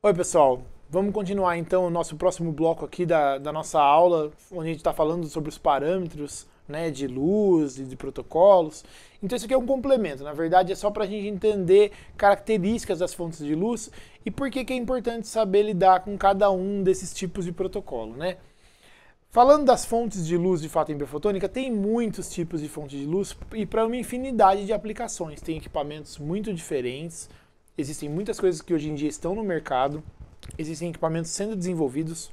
Oi, pessoal. Vamos continuar então o nosso próximo bloco aqui da, da nossa aula, onde a gente está falando sobre os parâmetros né, de luz e de protocolos. Então, isso aqui é um complemento, na verdade, é só para a gente entender características das fontes de luz e por que, que é importante saber lidar com cada um desses tipos de protocolo. Né? Falando das fontes de luz de fato biofotônica, tem muitos tipos de fonte de luz e para uma infinidade de aplicações. Tem equipamentos muito diferentes Existem muitas coisas que hoje em dia estão no mercado, existem equipamentos sendo desenvolvidos.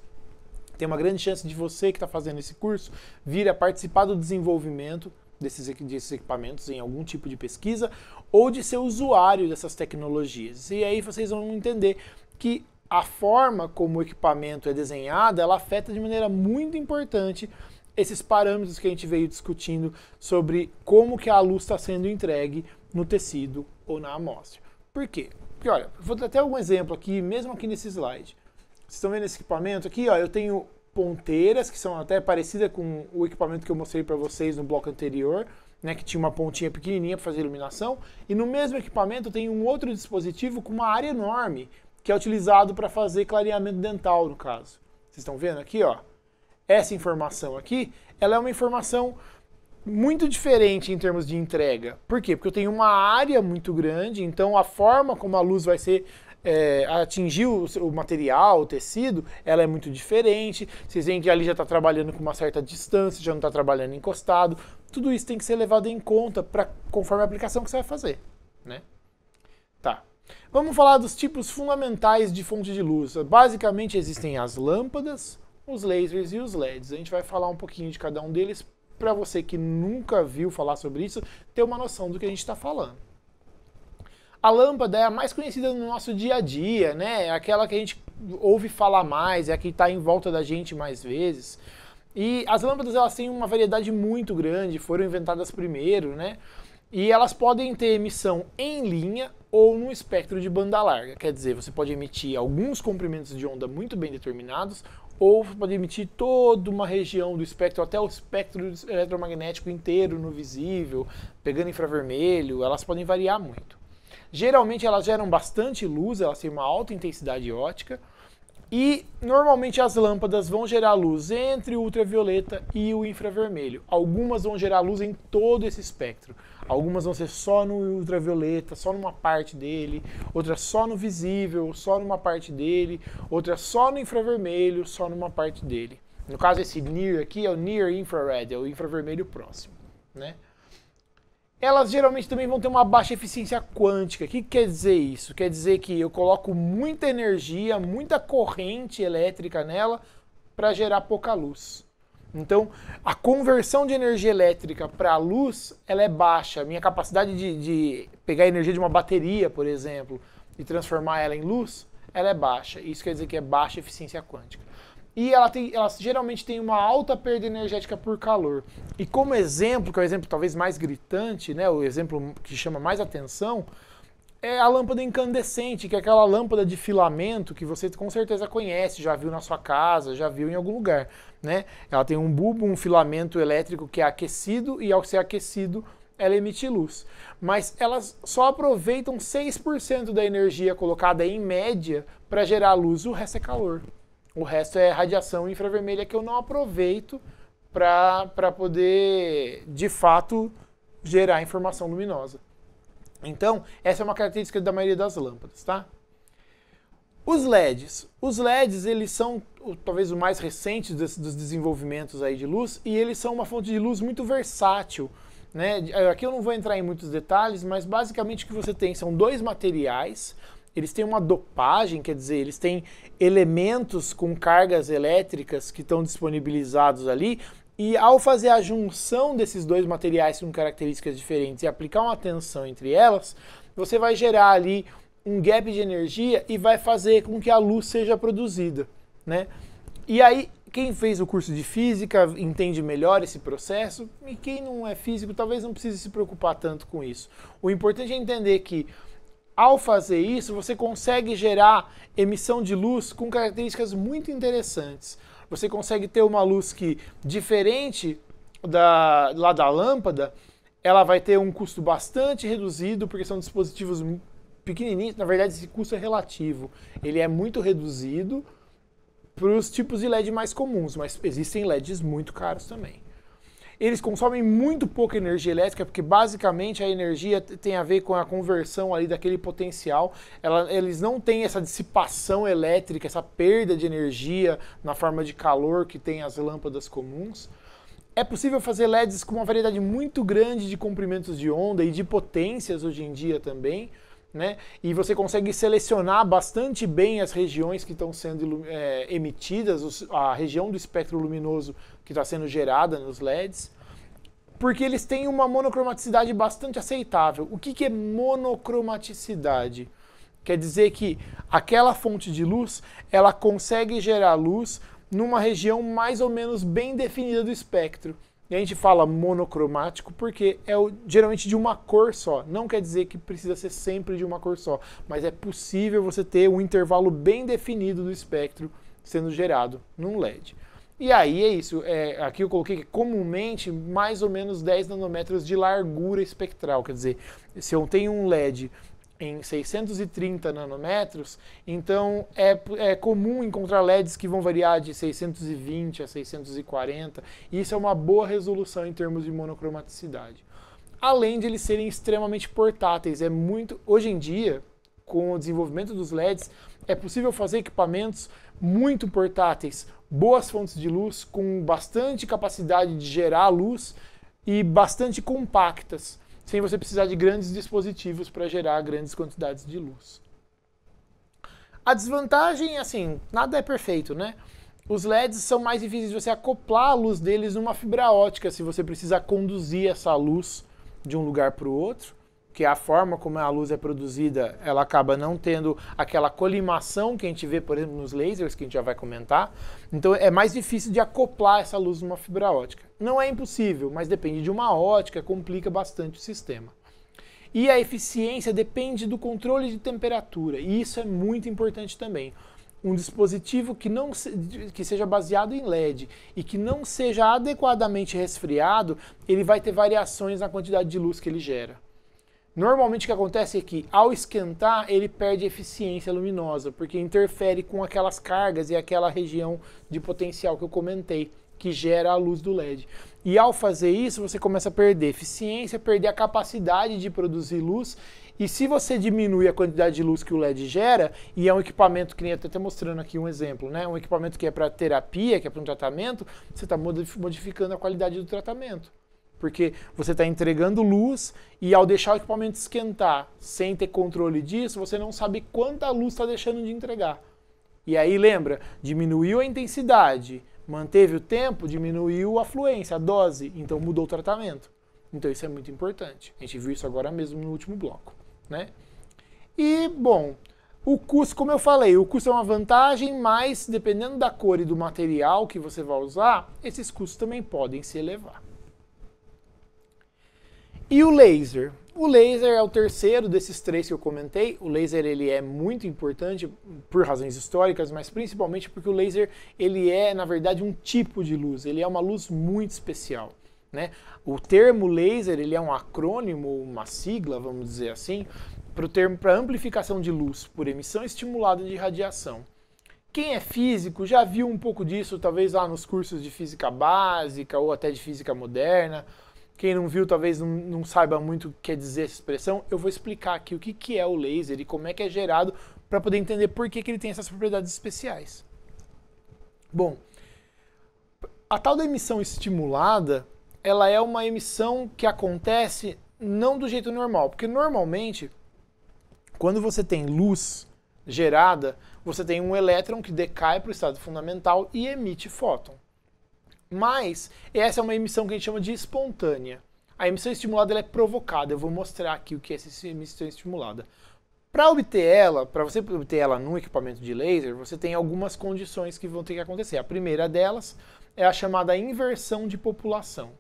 Tem uma grande chance de você que está fazendo esse curso vir a participar do desenvolvimento desses, desses equipamentos em algum tipo de pesquisa ou de ser usuário dessas tecnologias. E aí vocês vão entender que a forma como o equipamento é desenhado, ela afeta de maneira muito importante esses parâmetros que a gente veio discutindo sobre como que a luz está sendo entregue no tecido ou na amostra. Por quê? Porque, olha, vou dar até um exemplo aqui, mesmo aqui nesse slide. Vocês estão vendo esse equipamento aqui? Ó, eu tenho ponteiras, que são até parecidas com o equipamento que eu mostrei para vocês no bloco anterior, né, que tinha uma pontinha pequenininha para fazer iluminação. E no mesmo equipamento tem um outro dispositivo com uma área enorme, que é utilizado para fazer clareamento dental, no caso. Vocês estão vendo aqui, ó? Essa informação aqui, ela é uma informação muito diferente em termos de entrega. Por quê? Porque eu tenho uma área muito grande, então a forma como a luz vai ser é, atingir o, o, material, o tecido, ela é muito diferente. Vocês veem que ali já está trabalhando com uma certa distância, já não está trabalhando encostado. Tudo isso tem que ser levado em conta para conforme a aplicação que você vai fazer, né? Tá. Vamos falar dos tipos fundamentais de fonte de luz. Basicamente existem as lâmpadas, os lasers e os LEDs. A gente vai falar um pouquinho de cada um deles para você que nunca viu falar sobre isso, ter uma noção do que a gente está falando. A lâmpada é a mais conhecida no nosso dia a dia, né? É aquela que a gente ouve falar mais, é a que está em volta da gente mais vezes. E as lâmpadas elas têm uma variedade muito grande, foram inventadas primeiro, né? E elas podem ter emissão em linha ou no espectro de banda larga. Quer dizer, você pode emitir alguns comprimentos de onda muito bem determinados ou para emitir toda uma região do espectro, até o espectro eletromagnético inteiro no visível, pegando infravermelho, elas podem variar muito. Geralmente elas geram bastante luz, elas têm uma alta intensidade ótica, e normalmente as lâmpadas vão gerar luz entre o ultravioleta e o infravermelho. Algumas vão gerar luz em todo esse espectro. Algumas vão ser só no ultravioleta, só numa parte dele, outras só no visível, só numa parte dele, outras só no infravermelho, só numa parte dele. No caso, esse near aqui é o near infrared, é o infravermelho próximo, né? Elas geralmente também vão ter uma baixa eficiência quântica. O que quer dizer isso? Quer dizer que eu coloco muita energia, muita corrente elétrica nela para gerar pouca luz. Então, a conversão de energia elétrica para luz, ela é baixa. minha capacidade de, de, pegar a energia de uma bateria, por exemplo, e transformar ela em luz, ela é baixa. Isso quer dizer que é baixa eficiência quântica. E ela, tem, ela geralmente tem uma alta perda energética por calor. E como exemplo, que é o exemplo talvez mais gritante, né, o exemplo que chama mais atenção, é a lâmpada incandescente, que é aquela lâmpada de filamento que você com certeza conhece, já viu na sua casa, já viu em algum lugar, né? Ela tem um bulbo, um filamento elétrico que é aquecido e ao ser aquecido, ela emite luz. Mas elas só aproveitam 6% da energia colocada em média para gerar luz, o resto é calor. O resto é radiação infravermelha que eu não aproveito para poder, de fato, gerar informação luminosa. Então, essa é uma característica da maioria das lâmpadas, tá? Os LEDs. Os LEDs, eles são talvez o mais recente dos, dos desenvolvimentos aí de luz e eles são uma fonte de luz muito versátil, né? Aqui eu não vou entrar em muitos detalhes, mas basicamente o que você tem são dois materiais, eles têm uma dopagem, quer dizer, eles têm elementos com cargas elétricas que estão disponibilizados ali e ao fazer a junção desses dois materiais com características diferentes e aplicar uma tensão entre elas, você vai gerar ali um gap de energia e vai fazer com que a luz seja produzida, né? E aí quem fez o curso de física entende melhor esse processo e quem não é físico talvez não precise se preocupar tanto com isso. O importante é entender que ao fazer isso, você consegue gerar emissão de luz com características muito interessantes você consegue ter uma luz que, diferente da, lá da lâmpada, ela vai ter um custo bastante reduzido, porque são dispositivos pequenininhos. Na verdade, esse custo é relativo. Ele é muito reduzido para os tipos de LED mais comuns, mas existem LEDs muito caros também. Eles consomem muito pouca energia elétrica, porque basicamente a energia tem a ver com a conversão ali daquele potencial. Ela, eles não têm essa dissipação elétrica, essa perda de energia na forma de calor que tem as lâmpadas comuns. É possível fazer LEDs com uma variedade muito grande de comprimentos de onda e de potências hoje em dia também né? E você consegue selecionar bastante bem as regiões que estão sendo é, emitidas, a região do espectro luminoso que está sendo gerada nos LEDs, porque eles têm uma monocromaticidade bastante aceitável. O que, que é monocromaticidade? Quer dizer que aquela fonte de luz ela consegue gerar luz numa região mais ou menos bem definida do espectro. E a gente fala monocromático porque é o, geralmente de uma cor só. Não quer dizer que precisa ser sempre de uma cor só, mas é possível você ter um intervalo bem definido do espectro sendo gerado num LED. E aí é isso. É, aqui eu coloquei que comumente mais ou menos 10 nanômetros de largura espectral. Quer dizer, se eu tenho um LED em 630 nanômetros, então é, é comum encontrar LEDs que vão variar de 620 a 640, e isso é uma boa resolução em termos de monocromaticidade. Além de eles serem extremamente portáteis, é muito hoje em dia, com o desenvolvimento dos LEDs, é possível fazer equipamentos muito portáteis, boas fontes de luz com bastante capacidade de gerar luz e bastante compactas sem você precisar de grandes dispositivos para gerar grandes quantidades de luz. A desvantagem é assim, nada é perfeito, né? Os LEDs são mais difíceis de você acoplar a luz deles numa fibra ótica, se você precisar conduzir essa luz de um lugar para o outro, que é a forma como a luz é produzida, ela acaba não tendo aquela colimação que a gente vê, por exemplo, nos lasers, que a gente já vai comentar. Então é mais difícil de acoplar essa luz numa fibra ótica. Não é impossível, mas depende de uma ótica, complica bastante o sistema. E a eficiência depende do controle de temperatura, e isso é muito importante também. Um dispositivo que, não se, que seja baseado em LED e que não seja adequadamente resfriado, ele vai ter variações na quantidade de luz que ele gera. Normalmente o que acontece é que ao esquentar ele perde eficiência luminosa, porque interfere com aquelas cargas e aquela região de potencial que eu comentei que gera a luz do LED. E ao fazer isso, você começa a perder eficiência, perder a capacidade de produzir luz. E se você diminui a quantidade de luz que o LED gera, e é um equipamento que nem até mostrando aqui um exemplo, né? Um equipamento que é para terapia, que é para um tratamento, você está modificando a qualidade do tratamento. Porque você está entregando luz e ao deixar o equipamento esquentar sem ter controle disso, você não sabe quanta luz está deixando de entregar. E aí lembra, diminuiu a intensidade, Manteve o tempo, diminuiu a fluência, a dose, então mudou o tratamento. Então isso é muito importante. A gente viu isso agora mesmo no último bloco, né? E, bom, o custo, como eu falei, o custo é uma vantagem, mas dependendo da cor e do material que você vai usar, esses custos também podem se elevar. E o laser? O laser é o terceiro desses três que eu comentei. O laser ele é muito importante por razões históricas, mas principalmente porque o laser ele é, na verdade, um tipo de luz. Ele é uma luz muito especial. Né? O termo laser ele é um acrônimo, uma sigla, vamos dizer assim, para o termo para amplificação de luz por emissão estimulada de radiação. Quem é físico já viu um pouco disso, talvez lá nos cursos de física básica ou até de física moderna. Quem não viu talvez não, não saiba muito o que quer dizer essa expressão. Eu vou explicar aqui o que, que é o laser e como é que é gerado para poder entender por que, que ele tem essas propriedades especiais. Bom, a tal da emissão estimulada, ela é uma emissão que acontece não do jeito normal, porque normalmente quando você tem luz gerada, você tem um elétron que decai para o estado fundamental e emite fóton. Mas essa é uma emissão que a gente chama de espontânea. A emissão estimulada é provocada. Eu vou mostrar aqui o que é essa emissão estimulada. Para obter ela, para você obter ela num equipamento de laser, você tem algumas condições que vão ter que acontecer. A primeira delas é a chamada inversão de população.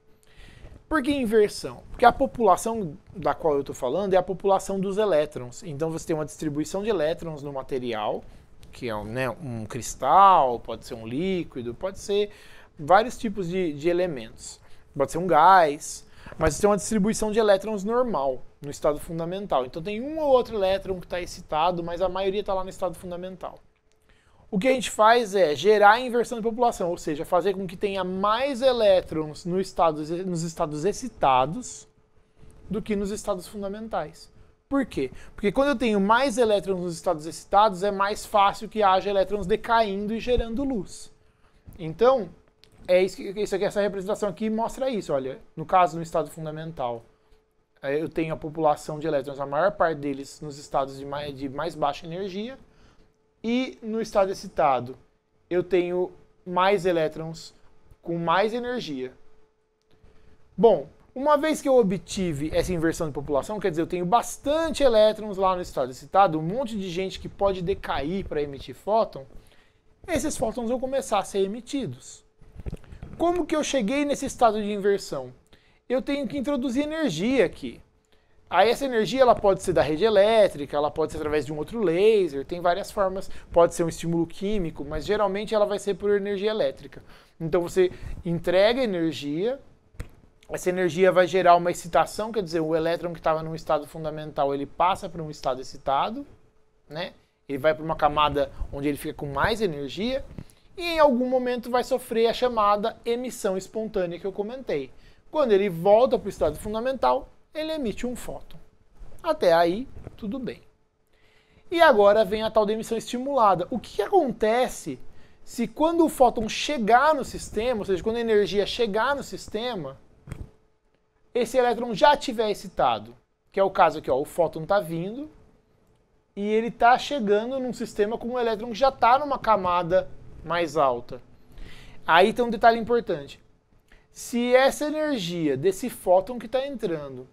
Por que inversão? Porque a população da qual eu estou falando é a população dos elétrons. Então você tem uma distribuição de elétrons no material, que é um, né, um cristal, pode ser um líquido, pode ser vários tipos de, de elementos. Pode ser um gás, mas tem uma distribuição de elétrons normal no estado fundamental. Então tem um ou outro elétron que está excitado, mas a maioria está lá no estado fundamental. O que a gente faz é gerar a inversão de população, ou seja, fazer com que tenha mais elétrons no estado, nos estados excitados do que nos estados fundamentais. Por quê? Porque quando eu tenho mais elétrons nos estados excitados, é mais fácil que haja elétrons decaindo e gerando luz. Então, é isso que isso aqui, essa representação aqui mostra isso, olha. No caso, no estado fundamental, é, eu tenho a população de elétrons, a maior parte deles nos estados de mais, de mais baixa energia, e no estado excitado, eu tenho mais elétrons com mais energia. Bom, uma vez que eu obtive essa inversão de população, quer dizer, eu tenho bastante elétrons lá no estado excitado, um monte de gente que pode decair para emitir fóton, esses fótons vão começar a ser emitidos. Como que eu cheguei nesse estado de inversão? Eu tenho que introduzir energia aqui. Aí essa energia ela pode ser da rede elétrica, ela pode ser através de um outro laser, tem várias formas, pode ser um estímulo químico, mas geralmente ela vai ser por energia elétrica. Então você entrega energia, essa energia vai gerar uma excitação, quer dizer, o elétron que estava num estado fundamental, ele passa para um estado excitado, né? Ele vai para uma camada onde ele fica com mais energia e em algum momento vai sofrer a chamada emissão espontânea que eu comentei. Quando ele volta para o estado fundamental, ele emite um fóton. Até aí, tudo bem. E agora vem a tal da emissão estimulada. O que acontece se quando o fóton chegar no sistema, ou seja, quando a energia chegar no sistema, esse elétron já estiver excitado? Que é o caso aqui, ó, o fóton está vindo e ele está chegando num sistema com um elétron que já está numa camada mais alta. Aí tem um detalhe importante. Se essa energia desse fóton que está entrando,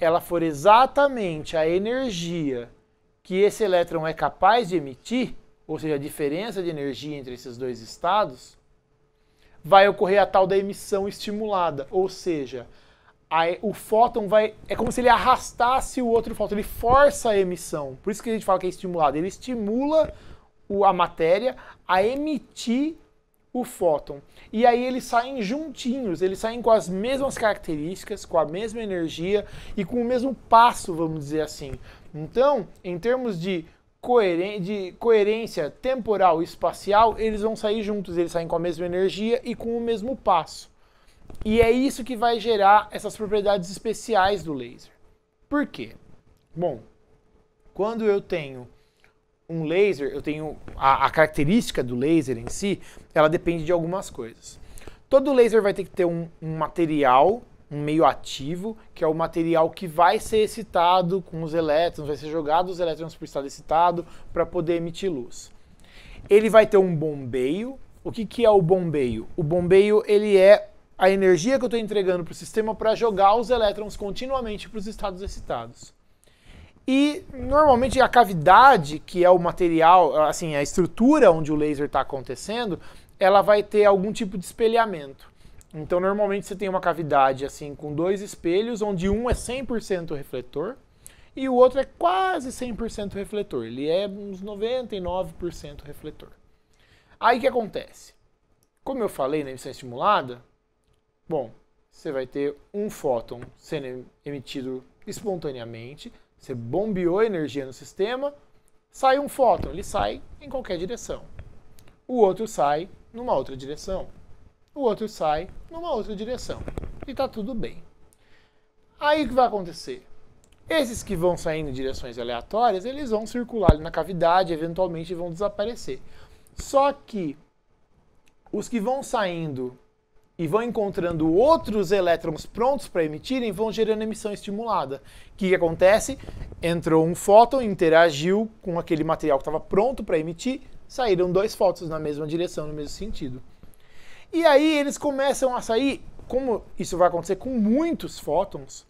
ela for exatamente a energia que esse elétron é capaz de emitir, ou seja, a diferença de energia entre esses dois estados, vai ocorrer a tal da emissão estimulada, ou seja, a, o fóton vai. É como se ele arrastasse o outro fóton, ele força a emissão. Por isso que a gente fala que é estimulado. Ele estimula o, a matéria a emitir o fóton. E aí eles saem juntinhos, eles saem com as mesmas características, com a mesma energia e com o mesmo passo, vamos dizer assim. Então, em termos de, de coerência temporal e espacial, eles vão sair juntos, eles saem com a mesma energia e com o mesmo passo. E é isso que vai gerar essas propriedades especiais do laser. Por quê? Bom, quando eu tenho um laser, eu tenho a, a, característica do laser em si, ela depende de algumas coisas. Todo laser vai ter que ter um, um material, um meio ativo, que é o material que vai ser excitado com os elétrons, vai ser jogado os elétrons para o estado excitado para poder emitir luz. Ele vai ter um bombeio. O que, que é o bombeio? O bombeio ele é a energia que eu estou entregando para o sistema para jogar os elétrons continuamente para os estados excitados. E normalmente a cavidade, que é o material, assim, a estrutura onde o laser está acontecendo, ela vai ter algum tipo de espelhamento. Então, normalmente você tem uma cavidade assim com dois espelhos, onde um é 100% refletor e o outro é quase 100% refletor. Ele é uns 99% refletor. Aí o que acontece? Como eu falei na né, emissão é estimulada, bom, você vai ter um fóton sendo emitido espontaneamente você bombeou energia no sistema, sai um fóton, ele sai em qualquer direção. O outro sai numa outra direção. O outro sai numa outra direção. E está tudo bem. Aí o que vai acontecer? Esses que vão saindo em direções aleatórias, eles vão circular na cavidade, eventualmente vão desaparecer. Só que os que vão saindo e vão encontrando outros elétrons prontos para emitirem, vão gerando emissão estimulada. O que, que acontece? Entrou um fóton, interagiu com aquele material que estava pronto para emitir, saíram dois fótons na mesma direção, no mesmo sentido. E aí eles começam a sair, como isso vai acontecer com muitos fótons,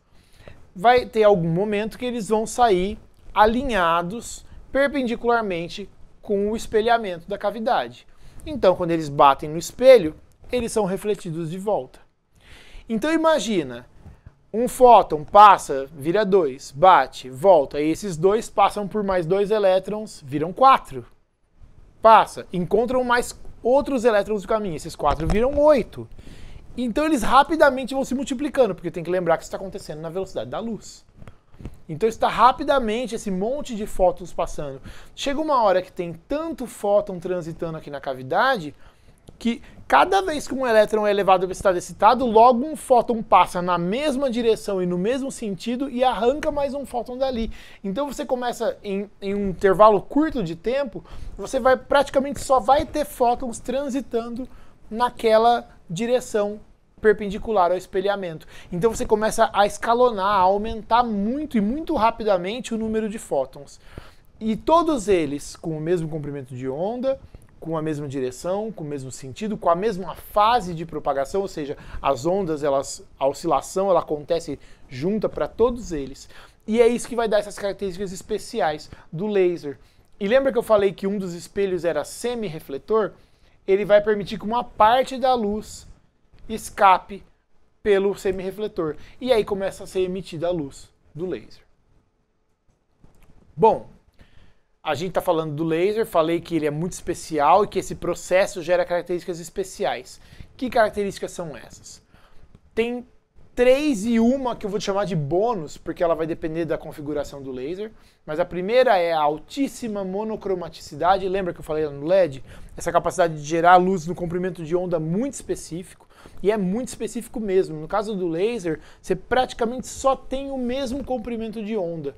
vai ter algum momento que eles vão sair alinhados perpendicularmente com o espelhamento da cavidade. Então, quando eles batem no espelho, eles são refletidos de volta. Então imagina, um fóton passa, vira dois, bate, volta, e esses dois passam por mais dois elétrons, viram quatro. Passa, encontram mais outros elétrons no caminho, esses quatro viram oito. Então eles rapidamente vão se multiplicando, porque tem que lembrar que isso está acontecendo na velocidade da luz. Então está rapidamente esse monte de fótons passando. Chega uma hora que tem tanto fóton transitando aqui na cavidade que cada vez que um elétron é elevado à velocidade excitado, logo um fóton passa na mesma direção e no mesmo sentido e arranca mais um fóton dali. Então você começa em, em um intervalo curto de tempo, você vai praticamente só vai ter fótons transitando naquela direção perpendicular ao espelhamento. Então você começa a escalonar, a aumentar muito e muito rapidamente o número de fótons. E todos eles com o mesmo comprimento de onda, com a mesma direção, com o mesmo sentido, com a mesma fase de propagação, ou seja, as ondas, elas, a oscilação, ela acontece junta para todos eles. E é isso que vai dar essas características especiais do laser. E lembra que eu falei que um dos espelhos era semi-refletor? Ele vai permitir que uma parte da luz escape pelo semi-refletor. E aí começa a ser emitida a luz do laser. Bom, a gente está falando do laser, falei que ele é muito especial e que esse processo gera características especiais. Que características são essas? Tem três e uma que eu vou chamar de bônus, porque ela vai depender da configuração do laser. Mas a primeira é a altíssima monocromaticidade. Lembra que eu falei no LED? Essa capacidade de gerar luz no comprimento de onda muito específico. E é muito específico mesmo. No caso do laser, você praticamente só tem o mesmo comprimento de onda.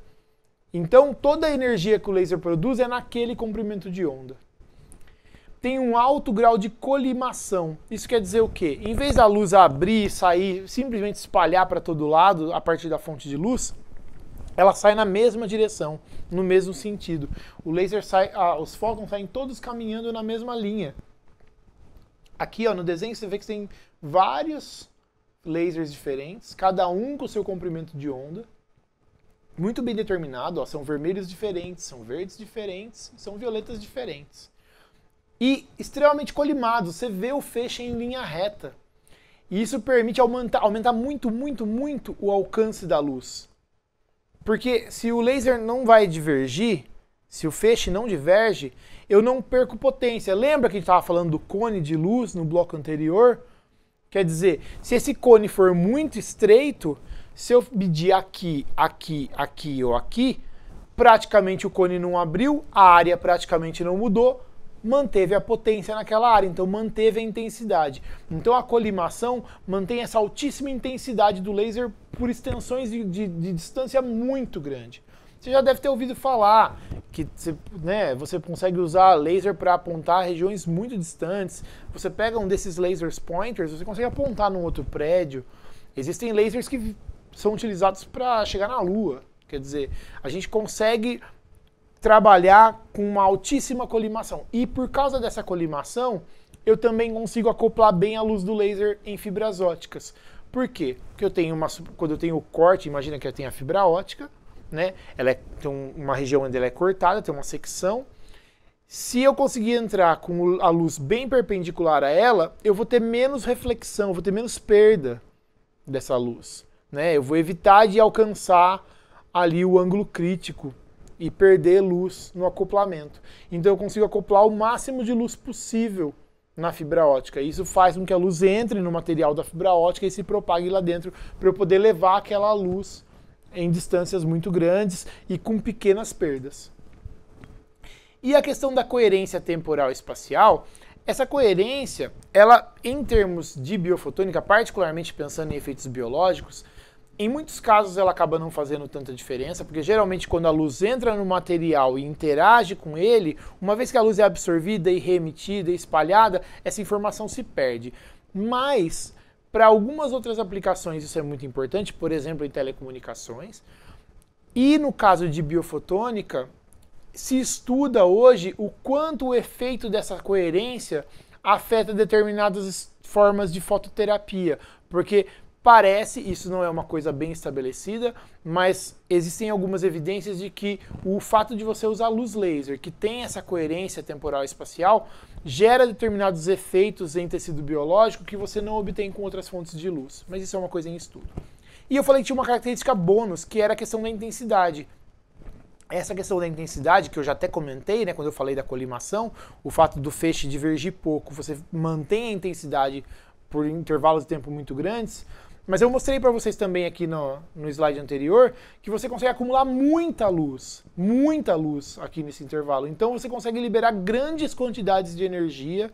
Então, toda a energia que o laser produz é naquele comprimento de onda. Tem um alto grau de colimação. Isso quer dizer o quê? Em vez da luz abrir, sair, simplesmente espalhar para todo lado a partir da fonte de luz, ela sai na mesma direção, no mesmo sentido. O laser sai, ah, os fótons saem todos caminhando na mesma linha. Aqui, ó, no desenho você vê que tem vários lasers diferentes, cada um com seu comprimento de onda muito bem determinado, ó, são vermelhos diferentes, são verdes diferentes, são violetas diferentes. E extremamente colimado, você vê o feixe em linha reta. E isso permite aumentar, aumentar muito, muito, muito o alcance da luz. Porque se o laser não vai divergir, se o feixe não diverge, eu não perco potência. Lembra que a gente estava falando do cone de luz no bloco anterior? Quer dizer, se esse cone for muito estreito, se eu medir aqui, aqui, aqui ou aqui, praticamente o cone não abriu, a área praticamente não mudou, manteve a potência naquela área, então manteve a intensidade. Então a colimação mantém essa altíssima intensidade do laser por extensões de, de, de distância muito grande. Você já deve ter ouvido falar que né, você consegue usar laser para apontar regiões muito distantes. Você pega um desses lasers pointers, você consegue apontar num outro prédio. Existem lasers que são utilizados para chegar na Lua. Quer dizer, a gente consegue trabalhar com uma altíssima colimação. E por causa dessa colimação, eu também consigo acoplar bem a luz do laser em fibras óticas. Por quê? Porque eu tenho uma, quando eu tenho o corte, imagina que eu tenho a fibra ótica, né? Ela é, tem uma região onde ela é cortada, tem uma secção. Se eu conseguir entrar com a luz bem perpendicular a ela, eu vou ter menos reflexão, vou ter menos perda dessa luz. Né? Eu vou evitar de alcançar ali o ângulo crítico e perder luz no acoplamento. Então eu consigo acoplar o máximo de luz possível na fibra ótica. Isso faz com que a luz entre no material da fibra ótica e se propague lá dentro para eu poder levar aquela luz em distâncias muito grandes e com pequenas perdas. E a questão da coerência temporal espacial, essa coerência, ela em termos de biofotônica, particularmente pensando em efeitos biológicos, em muitos casos ela acaba não fazendo tanta diferença, porque geralmente quando a luz entra no material e interage com ele, uma vez que a luz é absorvida e reemitida e espalhada, essa informação se perde. Mas para algumas outras aplicações isso é muito importante, por exemplo, em telecomunicações. E no caso de biofotônica, se estuda hoje o quanto o efeito dessa coerência afeta determinadas formas de fototerapia, porque Parece, isso não é uma coisa bem estabelecida, mas existem algumas evidências de que o fato de você usar luz laser, que tem essa coerência temporal e espacial, gera determinados efeitos em tecido biológico que você não obtém com outras fontes de luz. Mas isso é uma coisa em estudo. E eu falei que tinha uma característica bônus, que era a questão da intensidade. Essa questão da intensidade, que eu já até comentei, né, quando eu falei da colimação, o fato do feixe divergir pouco, você mantém a intensidade por intervalos de tempo muito grandes, mas eu mostrei para vocês também aqui no, no slide anterior que você consegue acumular muita luz, muita luz aqui nesse intervalo. Então você consegue liberar grandes quantidades de energia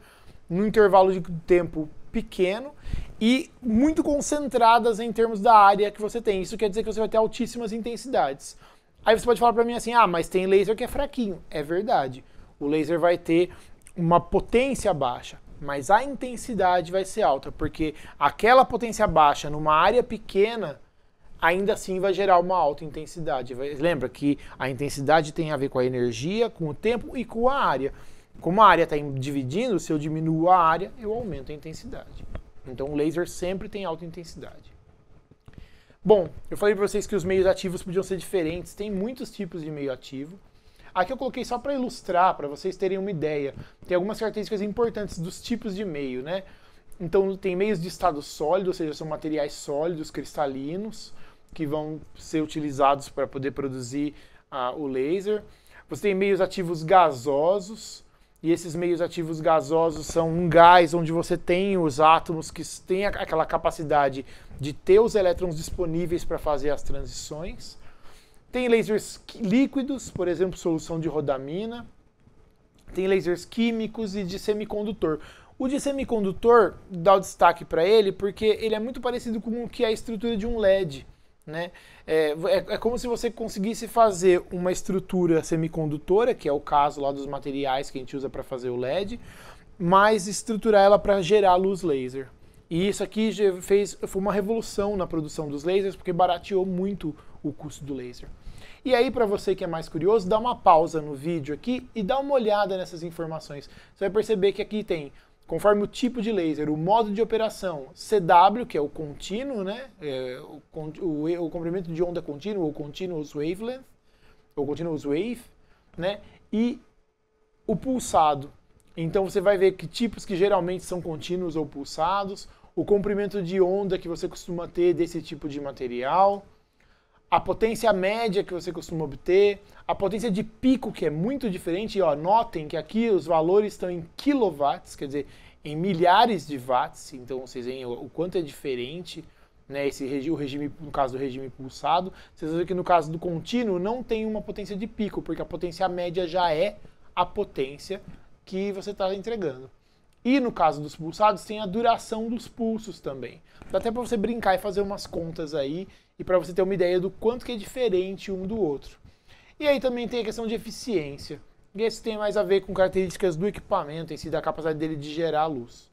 num intervalo de tempo pequeno e muito concentradas em termos da área que você tem. Isso quer dizer que você vai ter altíssimas intensidades. Aí você pode falar para mim assim: "Ah, mas tem laser que é fraquinho". É verdade. O laser vai ter uma potência baixa mas a intensidade vai ser alta, porque aquela potência baixa numa área pequena ainda assim vai gerar uma alta intensidade. Lembra que a intensidade tem a ver com a energia, com o tempo e com a área. Como a área está dividindo, se eu diminuo a área, eu aumento a intensidade. Então o laser sempre tem alta intensidade. Bom, eu falei para vocês que os meios ativos podiam ser diferentes. Tem muitos tipos de meio ativo. Aqui eu coloquei só para ilustrar, para vocês terem uma ideia. Tem algumas características importantes dos tipos de meio, né? Então tem meios de estado sólido, ou seja, são materiais sólidos, cristalinos, que vão ser utilizados para poder produzir o laser. Você tem meios ativos gasosos, e esses meios ativos gasosos são um gás onde você tem os átomos que têm aquela capacidade de ter os elétrons disponíveis para fazer as transições. Tem lasers líquidos, por exemplo, solução de rodamina. Tem lasers químicos e de semicondutor. O de semicondutor dá o destaque para ele porque ele é muito parecido com o que é a estrutura de um LED. Né? É, é, é, como se você conseguisse fazer uma estrutura semicondutora, que é o caso lá dos materiais que a gente usa para fazer o LED, mas estruturar ela para gerar luz laser. E isso aqui fez, foi uma revolução na produção dos lasers, porque barateou muito o custo do laser. E aí, para você que é mais curioso, dá uma pausa no vídeo aqui e dá uma olhada nessas informações. Você vai perceber que aqui tem conforme o tipo de laser, o modo de operação, CW, que é o contínuo, né? É, o, o, o, comprimento de onda contínuo, ou continuous wavelength, ou continuous wave, né? e o pulsado. Então você vai ver que tipos que geralmente são contínuos ou pulsados, o comprimento de onda que você costuma ter desse tipo de material, a potência média que você costuma obter, a potência de pico que é muito diferente, e ó, notem que aqui os valores estão em quilowatts, quer dizer, em milhares de watts, então vocês veem o, o quanto é diferente, né, esse o regime, no caso do regime pulsado, vocês veem que no caso do contínuo não tem uma potência de pico, porque a potência média já é a potência que você está entregando. E no caso dos pulsados, tem a duração dos pulsos também. Dá até para você brincar e fazer umas contas aí e para você ter uma ideia do quanto que é diferente um do outro. E aí também tem a questão de eficiência. E esse tem mais a ver com características do equipamento em si, da capacidade dele de gerar luz.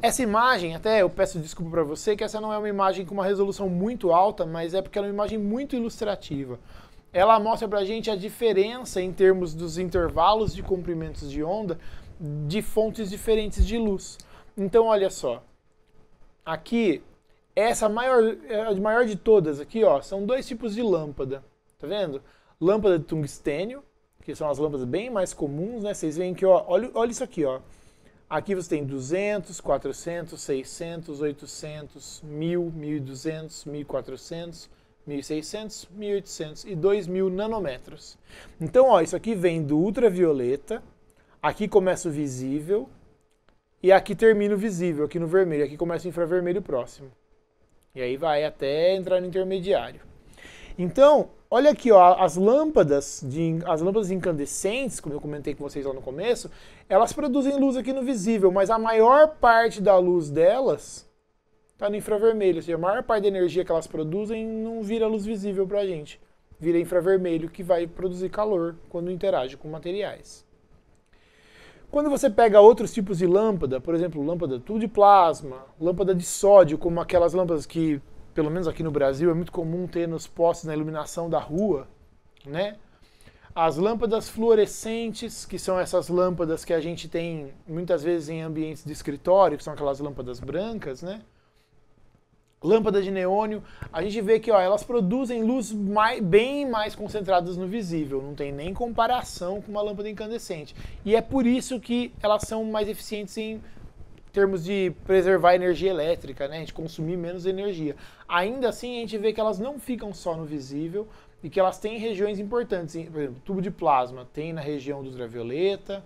Essa imagem, até eu peço desculpa para você, que essa não é uma imagem com uma resolução muito alta, mas é porque ela é uma imagem muito ilustrativa. Ela mostra para a gente a diferença em termos dos intervalos de comprimentos de onda de fontes diferentes de luz. Então, olha só. Aqui, essa maior, é, a maior de todas aqui, ó, são dois tipos de lâmpada. Tá vendo? Lâmpada de tungstênio, que são as lâmpadas bem mais comuns, né? Vocês veem que, ó, olha, olha isso aqui, ó. Aqui você tem 200, 400, 600, 800, 1000, 1200, 1400, 1600, 1800 e 2000 nanômetros. Então, ó, isso aqui vem do ultravioleta, Aqui começa o visível e aqui termina o visível, aqui no vermelho. Aqui começa o infravermelho próximo. E aí vai até entrar no intermediário. Então, olha aqui, ó, as lâmpadas, de, as lâmpadas incandescentes, como eu comentei com vocês lá no começo, elas produzem luz aqui no visível, mas a maior parte da luz delas está no infravermelho, ou seja, a maior parte da energia que elas produzem não vira luz visível para a gente, vira infravermelho que vai produzir calor quando interage com materiais. Quando você pega outros tipos de lâmpada, por exemplo, lâmpada tudo de plasma, lâmpada de sódio, como aquelas lâmpadas que, pelo menos aqui no Brasil, é muito comum ter nos postes na iluminação da rua, né? As lâmpadas fluorescentes, que são essas lâmpadas que a gente tem muitas vezes em ambientes de escritório, que são aquelas lâmpadas brancas, né? lâmpada de neônio, a gente vê que ó, elas produzem luz mais, bem mais concentradas no visível, não tem nem comparação com uma lâmpada incandescente. E é por isso que elas são mais eficientes em termos de preservar energia elétrica, né? A gente consumir menos energia. Ainda assim, a gente vê que elas não ficam só no visível e que elas têm regiões importantes, por exemplo, tubo de plasma tem na região do ultravioleta,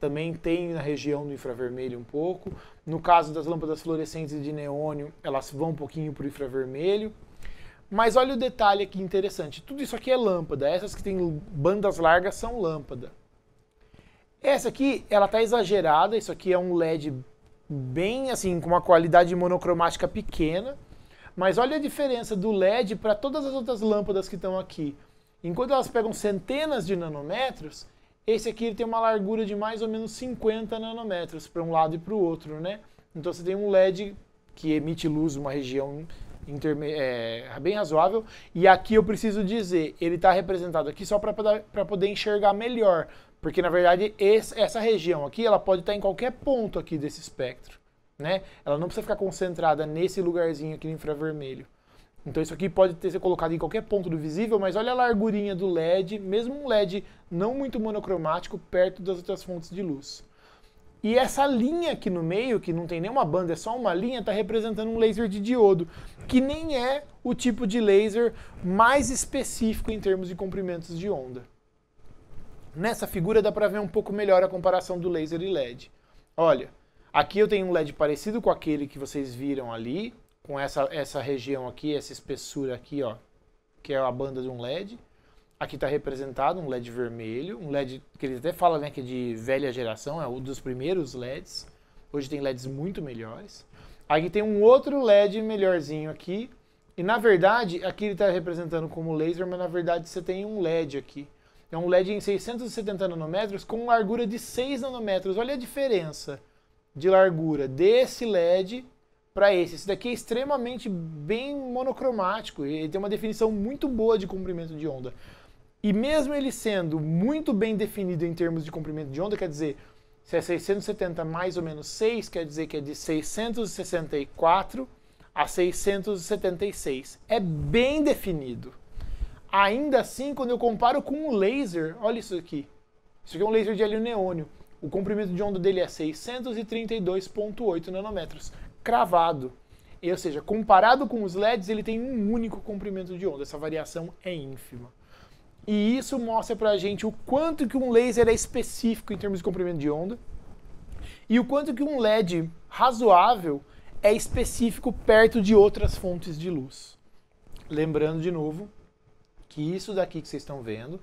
também tem na região do infravermelho um pouco. No caso das lâmpadas fluorescentes de neônio, elas vão um pouquinho para o infravermelho. Mas olha o detalhe aqui interessante. Tudo isso aqui é lâmpada. Essas que têm bandas largas são lâmpada. Essa aqui, ela tá exagerada. Isso aqui é um LED bem assim, com uma qualidade monocromática pequena. Mas olha a diferença do LED para todas as outras lâmpadas que estão aqui. Enquanto elas pegam centenas de nanômetros, esse aqui ele tem uma largura de mais ou menos 50 nanômetros para um lado e para o outro, né? Então você tem um LED que emite luz uma região é, bem razoável. E aqui eu preciso dizer, ele está representado aqui só para poder enxergar melhor, porque na verdade esse, essa região aqui ela pode estar tá em qualquer ponto aqui desse espectro, né? Ela não precisa ficar concentrada nesse lugarzinho aqui no infravermelho. Então isso aqui pode ter, ser colocado em qualquer ponto do visível, mas olha a largurinha do LED, mesmo um LED não muito monocromático, perto das outras fontes de luz. E essa linha aqui no meio, que não tem nenhuma banda, é só uma linha, está representando um laser de diodo, que nem é o tipo de laser mais específico em termos de comprimentos de onda. Nessa figura dá para ver um pouco melhor a comparação do laser e LED. Olha, aqui eu tenho um LED parecido com aquele que vocês viram ali, com essa, essa região aqui, essa espessura aqui, ó, que é a banda de um LED. Aqui está representado um LED vermelho, um LED que eles até falam né, que é de velha geração, é um dos primeiros LEDs. Hoje tem LEDs muito melhores. Aqui tem um outro LED melhorzinho aqui. E na verdade, aqui ele está representando como laser, mas na verdade você tem um LED aqui. É um LED em 670 nanômetros com largura de 6 nanômetros. Olha a diferença de largura desse LED para esse. Esse daqui é extremamente bem monocromático e tem uma definição muito boa de comprimento de onda. E mesmo ele sendo muito bem definido em termos de comprimento de onda, quer dizer, se é 670 mais ou menos 6, quer dizer que é de 664 a 676. É bem definido. Ainda assim, quando eu comparo com um laser, olha isso aqui. Isso aqui é um laser de hélio neônio. O comprimento de onda dele é 632,8 nanômetros cravado. E, ou seja, comparado com os LEDs, ele tem um único comprimento de onda. Essa variação é ínfima. E isso mostra para a gente o quanto que um laser é específico em termos de comprimento de onda e o quanto que um LED razoável é específico perto de outras fontes de luz. Lembrando de novo que isso daqui que vocês estão vendo,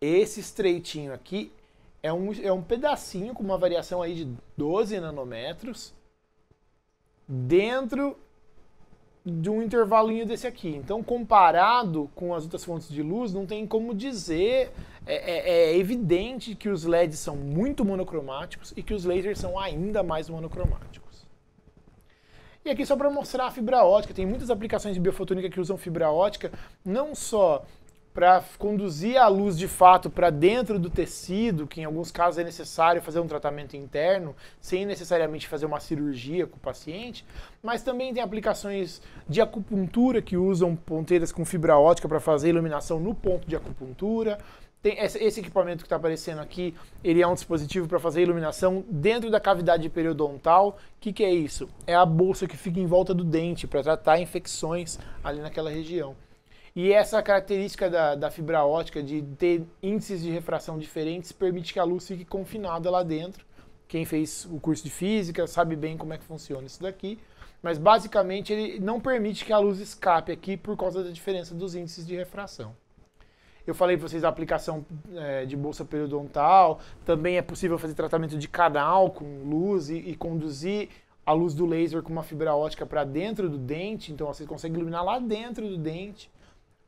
esse estreitinho aqui é um, é um pedacinho com uma variação aí de 12 nanômetros dentro de um intervalinho desse aqui. Então, comparado com as outras fontes de luz, não tem como dizer. É, é, é, evidente que os LEDs são muito monocromáticos e que os lasers são ainda mais monocromáticos. E aqui só para mostrar a fibra ótica, tem muitas aplicações de biofotônica que usam fibra ótica, não só para conduzir a luz de fato para dentro do tecido, que em alguns casos é necessário fazer um tratamento interno, sem necessariamente fazer uma cirurgia com o paciente, mas também tem aplicações de acupuntura que usam ponteiras com fibra ótica para fazer iluminação no ponto de acupuntura. Tem esse equipamento que está aparecendo aqui, ele é um dispositivo para fazer iluminação dentro da cavidade periodontal. O que, que é isso? É a bolsa que fica em volta do dente para tratar infecções ali naquela região. E essa característica da, da, fibra ótica de ter índices de refração diferentes permite que a luz fique confinada lá dentro. Quem fez o curso de física sabe bem como é que funciona isso daqui. Mas basicamente ele não permite que a luz escape aqui por causa da diferença dos índices de refração. Eu falei para vocês da aplicação é, de bolsa periodontal. Também é possível fazer tratamento de canal com luz e, e conduzir a luz do laser com uma fibra ótica para dentro do dente. Então você consegue iluminar lá dentro do dente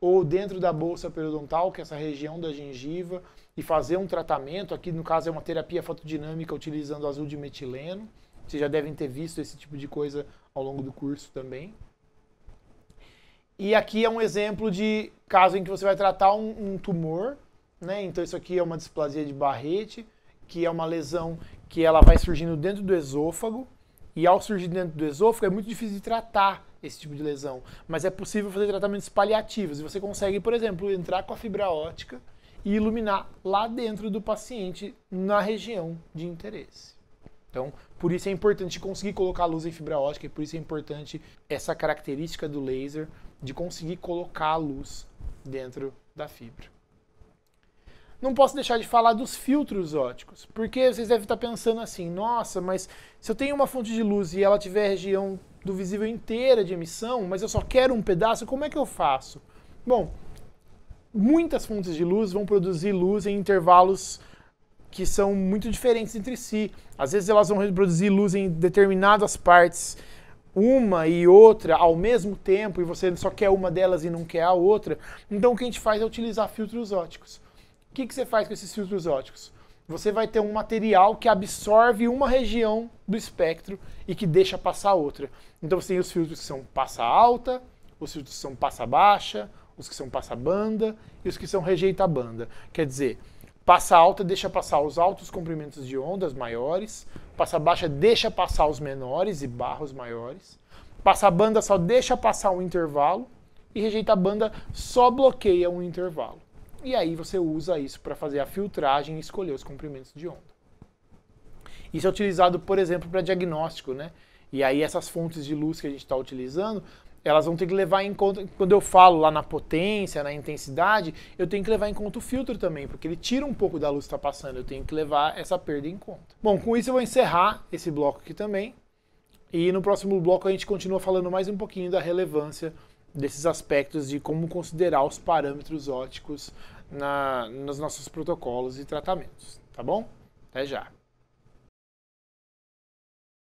ou dentro da bolsa periodontal, que é essa região da gengiva, e fazer um tratamento. Aqui, no caso, é uma terapia fotodinâmica utilizando azul de metileno. Vocês já devem ter visto esse tipo de coisa ao longo do curso também. E aqui é um exemplo de caso em que você vai tratar um, um tumor, né? Então isso aqui é uma displasia de Barrete, que é uma lesão que ela vai surgindo dentro do esôfago, e ao surgir dentro do esôfago é muito difícil de tratar, esse tipo de lesão. Mas é possível fazer tratamentos paliativos. E você consegue, por exemplo, entrar com a fibra ótica e iluminar lá dentro do paciente, na região de interesse. Então, por isso é importante conseguir colocar a luz em fibra ótica e por isso é importante essa característica do laser de conseguir colocar a luz dentro da fibra. Não posso deixar de falar dos filtros óticos, porque vocês devem estar pensando assim: nossa, mas se eu tenho uma fonte de luz e ela tiver região do visível inteira de emissão, mas eu só quero um pedaço, como é que eu faço? Bom, muitas fontes de luz vão produzir luz em intervalos que são muito diferentes entre si. Às vezes elas vão reproduzir luz em determinadas partes, uma e outra ao mesmo tempo, e você só quer uma delas e não quer a outra. Então o que a gente faz é utilizar filtros óticos. O que, que você faz com esses filtros óticos? você vai ter um material que absorve uma região do espectro e que deixa passar outra. Então você tem os filtros que são passa alta, os filtros que são passa baixa, os que são passa banda e os que são rejeita banda. Quer dizer, passa alta deixa passar os altos comprimentos de ondas maiores, passa baixa deixa passar os menores e barros maiores, passa banda só deixa passar um intervalo e rejeita banda só bloqueia um intervalo. E aí você usa isso para fazer a filtragem e escolher os comprimentos de onda. Isso é utilizado, por exemplo, para diagnóstico, né? E aí essas fontes de luz que a gente está utilizando, elas vão ter que levar em conta, quando eu falo lá na potência, na intensidade, eu tenho que levar em conta o filtro também, porque ele tira um pouco da luz que está passando, eu tenho que levar essa perda em conta. Bom, com isso eu vou encerrar esse bloco aqui também, e no próximo bloco a gente continua falando mais um pouquinho da relevância desses aspectos de como considerar os parâmetros óticos na, nos nossos protocolos e tratamentos, tá bom? Até já!